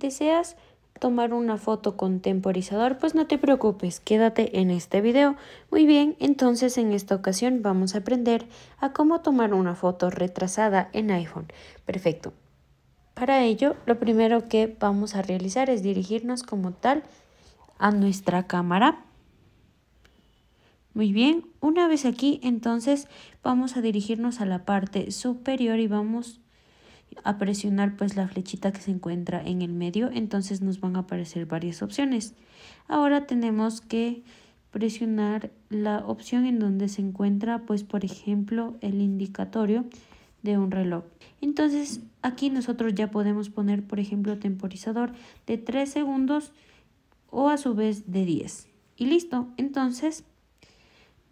¿Deseas tomar una foto con temporizador? Pues no te preocupes, quédate en este video. Muy bien, entonces en esta ocasión vamos a aprender a cómo tomar una foto retrasada en iPhone. Perfecto. Para ello, lo primero que vamos a realizar es dirigirnos como tal a nuestra cámara. Muy bien, una vez aquí, entonces vamos a dirigirnos a la parte superior y vamos a presionar pues la flechita que se encuentra en el medio, entonces nos van a aparecer varias opciones. Ahora tenemos que presionar la opción en donde se encuentra pues por ejemplo el indicatorio de un reloj. Entonces aquí nosotros ya podemos poner por ejemplo temporizador de 3 segundos o a su vez de 10. Y listo, entonces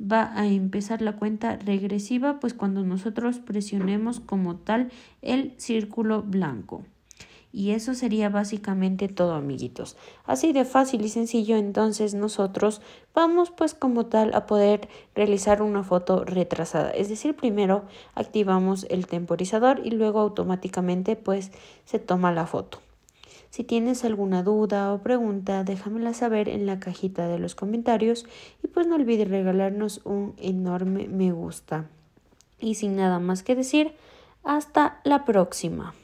va a empezar la cuenta regresiva, pues cuando nosotros presionemos como tal el círculo blanco. Y eso sería básicamente todo, amiguitos. Así de fácil y sencillo, entonces nosotros vamos pues como tal a poder realizar una foto retrasada. Es decir, primero activamos el temporizador y luego automáticamente pues se toma la foto. Si tienes alguna duda o pregunta, déjamela saber en la cajita de los comentarios y pues no olvides regalarnos un enorme me gusta. Y sin nada más que decir, hasta la próxima.